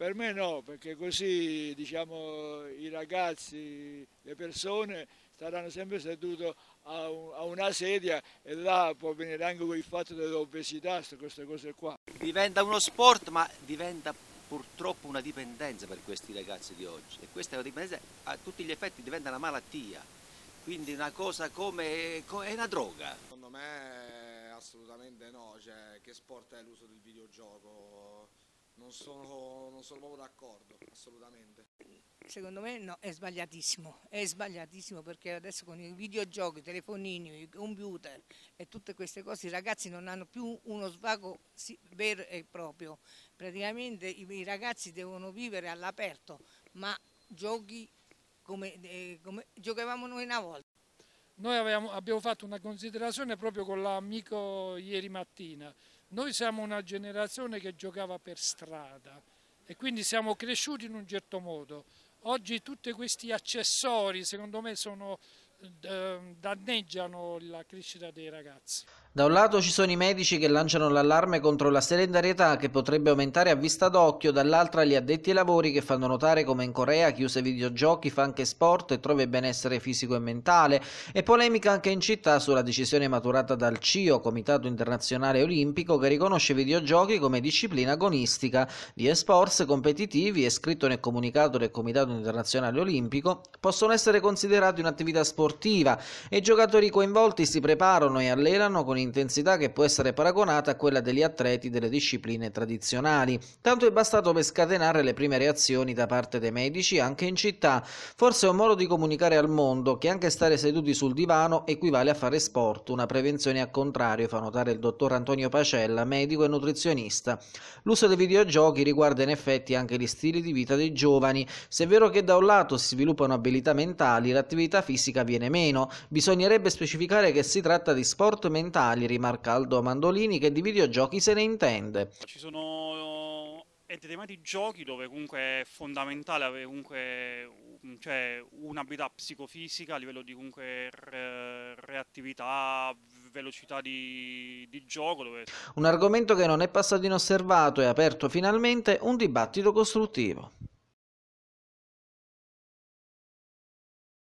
Per me no, perché così diciamo, i ragazzi, le persone staranno sempre seduti a, un, a, una sedia e là può venire anche il fatto dell'obesità, queste cose qua. Diventa uno sport ma diventa purtroppo una dipendenza per questi ragazzi di oggi e questa è una dipendenza a tutti gli effetti diventa una malattia, quindi una cosa come è una droga. Secondo me assolutamente no, cioè, che sport è l'uso del videogioco? non sono, non sono proprio d'accordo, assolutamente. Secondo me no, è sbagliatissimo, è sbagliatissimo perché adesso con i videogiochi, i telefonini, i computer e tutte queste cose i ragazzi non hanno più uno svago vero e proprio, praticamente i, ragazzi devono vivere all'aperto, ma giochi come, eh, come giocavamo noi una volta. Noi avevamo, abbiamo fatto una considerazione proprio con l'amico ieri mattina, noi siamo una generazione che giocava per strada e quindi siamo cresciuti in un certo modo. Oggi tutti questi accessori secondo me sono, eh, danneggiano la crescita dei ragazzi. Da un lato ci sono i medici che lanciano l'allarme contro la sedentarietà che potrebbe aumentare a vista d'occhio, dall'altra gli addetti ai lavori che fanno notare come in Corea chi usa videogiochi fa anche sport e trova il benessere fisico e mentale e polemica anche in città sulla decisione maturata dal CIO, Comitato Internazionale Olimpico, che riconosce i videogiochi come disciplina agonistica Gli esports competitivi è scritto nel comunicato del Comitato Internazionale Olimpico possono essere considerati un'attività sportiva e i giocatori coinvolti si preparano e allenano con un'intensità che può essere paragonata a quella degli atleti delle discipline tradizionali. Tanto è bastato per scatenare le prime reazioni da parte dei medici anche in città. Forse è un modo di comunicare al mondo che anche stare seduti sul divano equivale a fare sport, una prevenzione al contrario, fa notare il dottor Antonio Pacella, medico e nutrizionista. L'uso dei videogiochi riguarda in effetti anche gli stili di vita dei giovani. Se è vero che da un lato si sviluppano abilità mentali, l'attività fisica viene meno. Bisognerebbe specificare che si tratta di sport mentale originali, rimarca Aldo Mandolini che di videogiochi se ne intende. Ci sono eh, determinati giochi dove comunque è fondamentale avere comunque mm, cioè, un'abilità psicofisica a livello di comunque re reattività, velocità di, di gioco. Dove... Un argomento che non è passato inosservato e aperto finalmente un dibattito costruttivo.